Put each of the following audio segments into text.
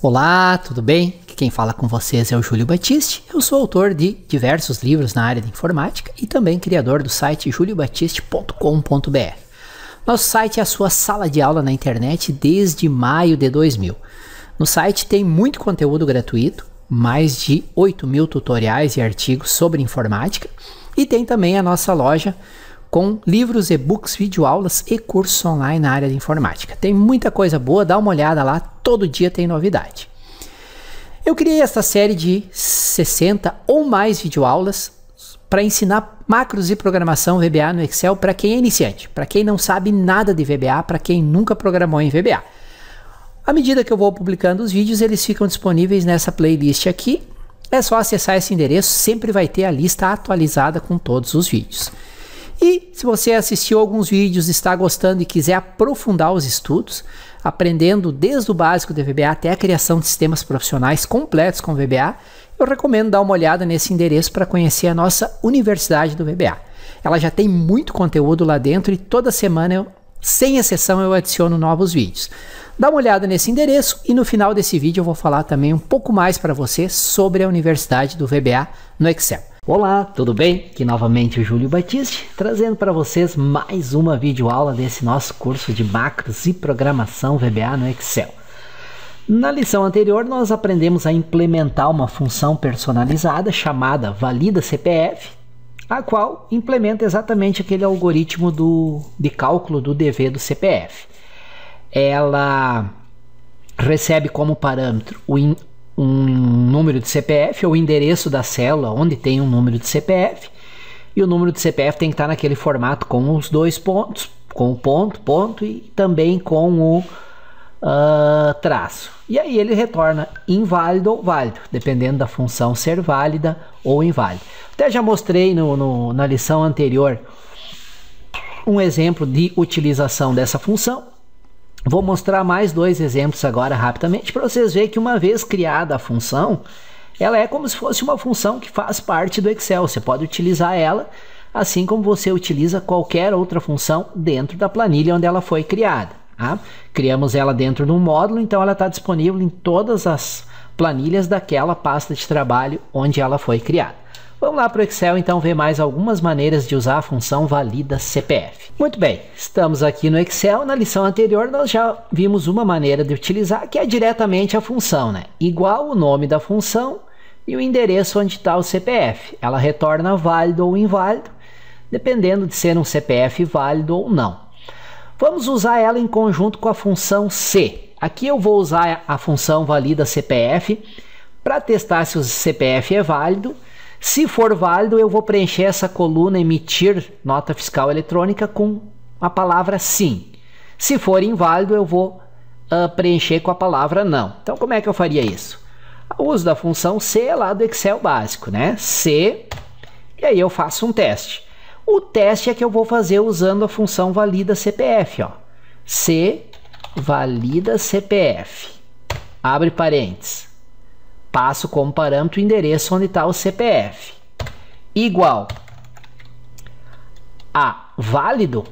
Olá, tudo bem? Quem fala com vocês é o Júlio Batiste. Eu sou autor de diversos livros na área de informática e também criador do site juliobatiste.com.br. Nosso site é a sua sala de aula na internet desde maio de 2000. No site tem muito conteúdo gratuito, mais de 8 mil tutoriais e artigos sobre informática, e tem também a nossa loja com livros, e-books, videoaulas e cursos online na área de informática. Tem muita coisa boa, dá uma olhada lá, todo dia tem novidade. Eu criei esta série de 60 ou mais videoaulas para ensinar macros e programação VBA no Excel para quem é iniciante, para quem não sabe nada de VBA, para quem nunca programou em VBA. À medida que eu vou publicando os vídeos, eles ficam disponíveis nessa playlist aqui. É só acessar esse endereço, sempre vai ter a lista atualizada com todos os vídeos. E se você assistiu alguns vídeos, está gostando e quiser aprofundar os estudos, aprendendo desde o básico do VBA até a criação de sistemas profissionais completos com VBA, eu recomendo dar uma olhada nesse endereço para conhecer a nossa Universidade do VBA. Ela já tem muito conteúdo lá dentro e toda semana, eu, sem exceção, eu adiciono novos vídeos. Dá uma olhada nesse endereço e no final desse vídeo eu vou falar também um pouco mais para você sobre a Universidade do VBA no Excel. Olá, tudo bem? Aqui novamente o Júlio Batiste, trazendo para vocês mais uma videoaula desse nosso curso de macros e programação VBA no Excel. Na lição anterior, nós aprendemos a implementar uma função personalizada chamada valida CPF, a qual implementa exatamente aquele algoritmo do, de cálculo do DV do CPF. Ela recebe como parâmetro o, in, um número de CPF ou o endereço da célula onde tem um número de CPF. E o número de CPF tem que estar naquele formato com os dois pontos, com o ponto, ponto e também com o uh, traço. E aí ele retorna inválido ou válido, dependendo da função ser válida ou inválida. Até já mostrei no, no na lição anterior um exemplo de utilização dessa função. Vou mostrar mais dois exemplos agora rapidamente para vocês verem que uma vez criada a função, ela é como se fosse uma função que faz parte do Excel. Você pode utilizar ela assim como você utiliza qualquer outra função dentro da planilha onde ela foi criada. Tá? Criamos ela dentro de um módulo, então ela está disponível em todas as planilhas daquela pasta de trabalho onde ela foi criada. Vamos lá para o Excel então ver mais algumas maneiras de usar a função valida CPF. Muito bem, estamos aqui no Excel. Na lição anterior nós já vimos uma maneira de utilizar que é diretamente a função, né? Igual o nome da função e o endereço onde está o CPF. Ela retorna válido ou inválido, dependendo de ser um CPF válido ou não. Vamos usar ela em conjunto com a função C, Aqui eu vou usar a função valida CPF para testar se o CPF é válido. Se for válido, eu vou preencher essa coluna emitir nota fiscal eletrônica com a palavra sim. Se for inválido, eu vou uh, preencher com a palavra não. Então, como é que eu faria isso? O uso da função C é lá do Excel básico, né? C, e aí eu faço um teste. O teste é que eu vou fazer usando a função valida CPF, ó. C valida CPF, abre parênteses, passo como parâmetro o endereço onde está o CPF, igual a válido.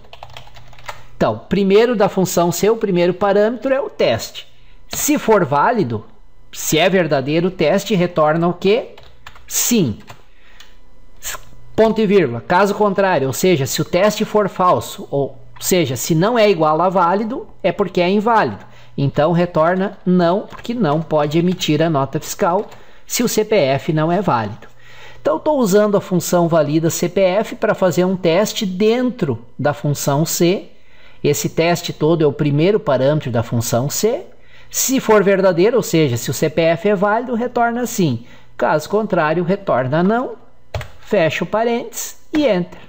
Então, primeiro da função ser o primeiro parâmetro é o teste. Se for válido, se é verdadeiro o teste, retorna o que? Sim. Ponto e vírgula. Caso contrário, ou seja, se o teste for falso ou ou seja, se não é igual a válido, é porque é inválido. Então retorna não, porque não pode emitir a nota fiscal se o CPF não é válido. Então estou usando a função valida CPF para fazer um teste dentro da função C. Esse teste todo é o primeiro parâmetro da função C. Se for verdadeiro, ou seja, se o CPF é válido, retorna sim. Caso contrário, retorna não. Fecha o parênteses e enter.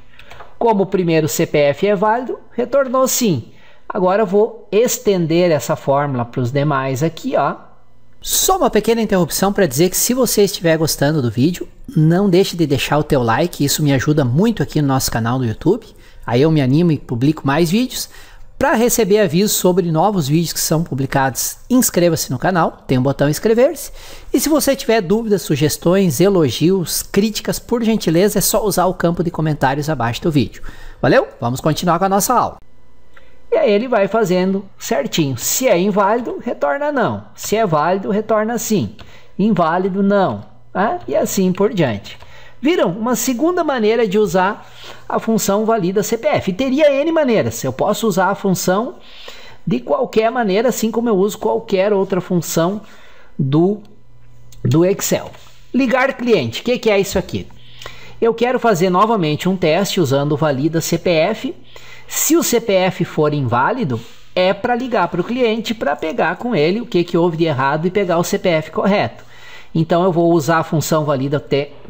Como o primeiro CPF é válido, retornou sim. Agora eu vou estender essa fórmula para os demais aqui, ó. Só uma pequena interrupção para dizer que se você estiver gostando do vídeo, não deixe de deixar o teu like, isso me ajuda muito aqui no nosso canal no YouTube. Aí eu me animo e publico mais vídeos. Para receber avisos sobre novos vídeos que são publicados, inscreva-se no canal, tem um botão inscrever-se. E se você tiver dúvidas, sugestões, elogios, críticas, por gentileza, é só usar o campo de comentários abaixo do vídeo. Valeu? Vamos continuar com a nossa aula. E aí ele vai fazendo certinho. Se é inválido, retorna não. Se é válido, retorna sim. Inválido, não. Ah, e assim por diante. Viram? Uma segunda maneira de usar a função valida CPF. teria N maneiras. Eu posso usar a função de qualquer maneira, assim como eu uso qualquer outra função do, do Excel. Ligar cliente. O que, que é isso aqui? Eu quero fazer novamente um teste usando o Valida CPF. Se o CPF for inválido, é para ligar para o cliente para pegar com ele o que, que houve de errado e pegar o CPF correto. Então eu vou usar a função valida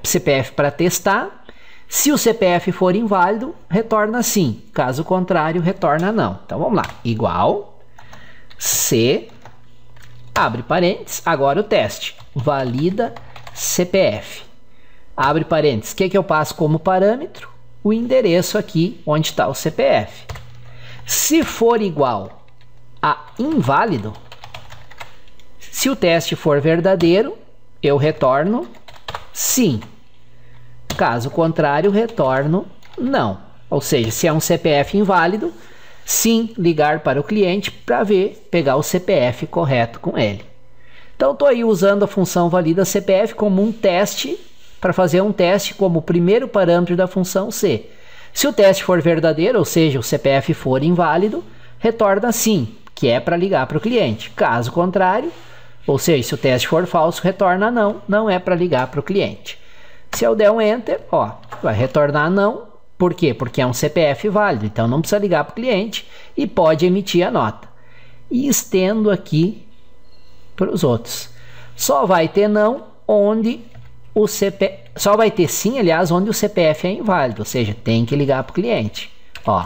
CPF para testar. Se o CPF for inválido, retorna sim. Caso contrário, retorna não. Então vamos lá. Igual C abre parênteses, agora o teste. Valida CPF. Abre parênteses. O que, é que eu passo como parâmetro? O endereço aqui onde está o CPF. Se for igual a inválido, se o teste for verdadeiro, eu retorno sim. Caso contrário, retorno não. Ou seja, se é um CPF inválido, sim, ligar para o cliente para ver, pegar o CPF correto com ele. Então, estou aí usando a função valida CPF como um teste para fazer um teste como primeiro parâmetro da função C. Se o teste for verdadeiro, ou seja, o CPF for inválido, retorna sim, que é para ligar para o cliente. Caso contrário, ou seja, se o teste for falso, retorna não, não é para ligar para o cliente. Se eu der um enter, ó, vai retornar não. Por quê? Porque é um CPF válido, então não precisa ligar para o cliente e pode emitir a nota. E estendo aqui para os outros. Só vai ter não onde o CP... só vai ter sim, aliás, onde o CPF é inválido, ou seja, tem que ligar para o cliente. Ó.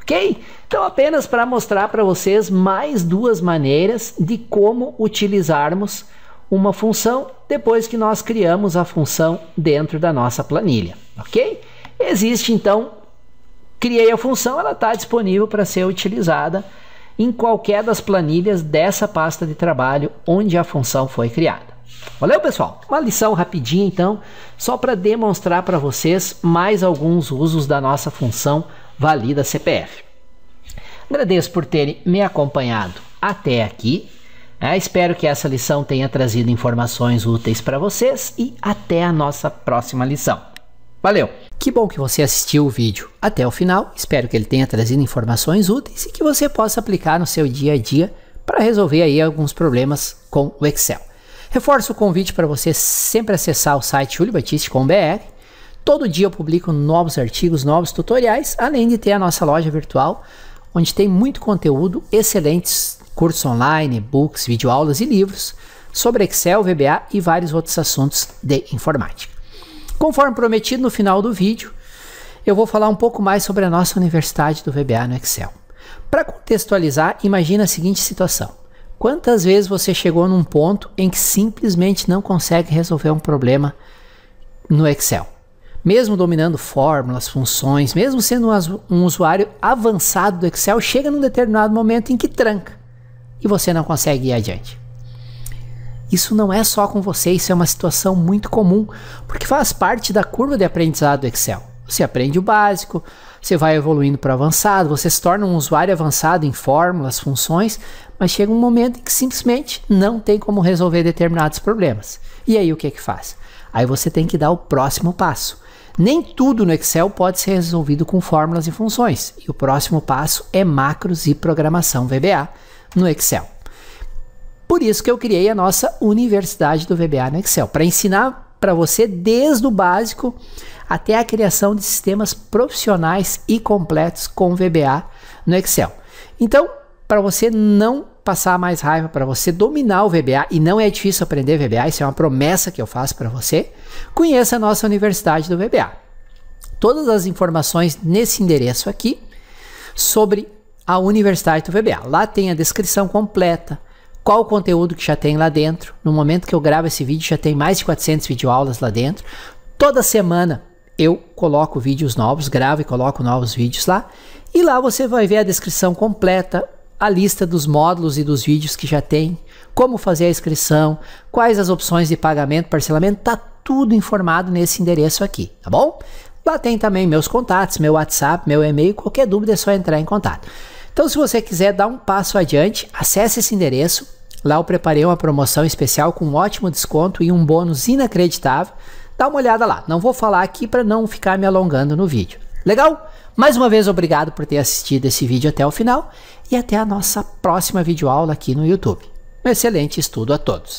Ok? Então, apenas para mostrar para vocês mais duas maneiras de como utilizarmos uma função depois que nós criamos a função dentro da nossa planilha, ok? Existe então, criei a função, ela está disponível para ser utilizada em qualquer das planilhas dessa pasta de trabalho onde a função foi criada. Valeu, pessoal? Uma lição rapidinha então, só para demonstrar para vocês mais alguns usos da nossa função valida CPF. Agradeço por terem me acompanhado até aqui. É, espero que essa lição tenha trazido informações úteis para vocês e até a nossa próxima lição. Valeu! Que bom que você assistiu o vídeo até o final. Espero que ele tenha trazido informações úteis e que você possa aplicar no seu dia a dia para resolver aí alguns problemas com o Excel. Reforço o convite para você sempre acessar o site juliobatiste.com.br. Todo dia eu publico novos artigos, novos tutoriais, além de ter a nossa loja virtual, onde tem muito conteúdo, excelentes cursos online, e-books, videoaulas e livros sobre Excel, VBA e vários outros assuntos de informática. Conforme prometido no final do vídeo, eu vou falar um pouco mais sobre a nossa universidade do VBA no Excel. Para contextualizar, imagine a seguinte situação. Quantas vezes você chegou num ponto em que simplesmente não consegue resolver um problema no Excel? Mesmo dominando fórmulas, funções, mesmo sendo um usuário avançado do Excel, chega num determinado momento em que tranca e você não consegue ir adiante. Isso não é só com você, isso é uma situação muito comum, porque faz parte da curva de aprendizado do Excel. Você aprende o básico, você vai evoluindo para avançado, você se torna um usuário avançado em fórmulas, funções, mas chega um momento em que simplesmente não tem como resolver determinados problemas. E aí o que é que faz? Aí você tem que dar o próximo passo. Nem tudo no Excel pode ser resolvido com fórmulas e funções. E o próximo passo é macros e programação VBA no Excel. Por isso que eu criei a nossa Universidade do VBA no Excel, para ensinar para você desde o básico até a criação de sistemas profissionais e completos com VBA no Excel. Então, para você não passar mais raiva, para você dominar o VBA, e não é difícil aprender VBA, isso é uma promessa que eu faço para você, conheça a nossa Universidade do VBA. Todas as informações nesse endereço aqui sobre a Universidade do VBA. Lá tem a descrição completa, qual o conteúdo que já tem lá dentro. No momento que eu gravo esse vídeo, já tem mais de 400 videoaulas lá dentro. Toda semana eu coloco vídeos novos, gravo e coloco novos vídeos lá. E lá você vai ver a descrição completa, a lista dos módulos e dos vídeos que já tem, como fazer a inscrição, quais as opções de pagamento, parcelamento, tá tudo informado nesse endereço aqui, tá bom? Lá tem também meus contatos, meu WhatsApp, meu e-mail, qualquer dúvida é só entrar em contato. Então, se você quiser dar um passo adiante, acesse esse endereço. Lá eu preparei uma promoção especial com um ótimo desconto e um bônus inacreditável. Dá uma olhada lá. Não vou falar aqui para não ficar me alongando no vídeo. Legal? Mais uma vez, obrigado por ter assistido esse vídeo até o final e até a nossa próxima videoaula aqui no YouTube. Um excelente estudo a todos!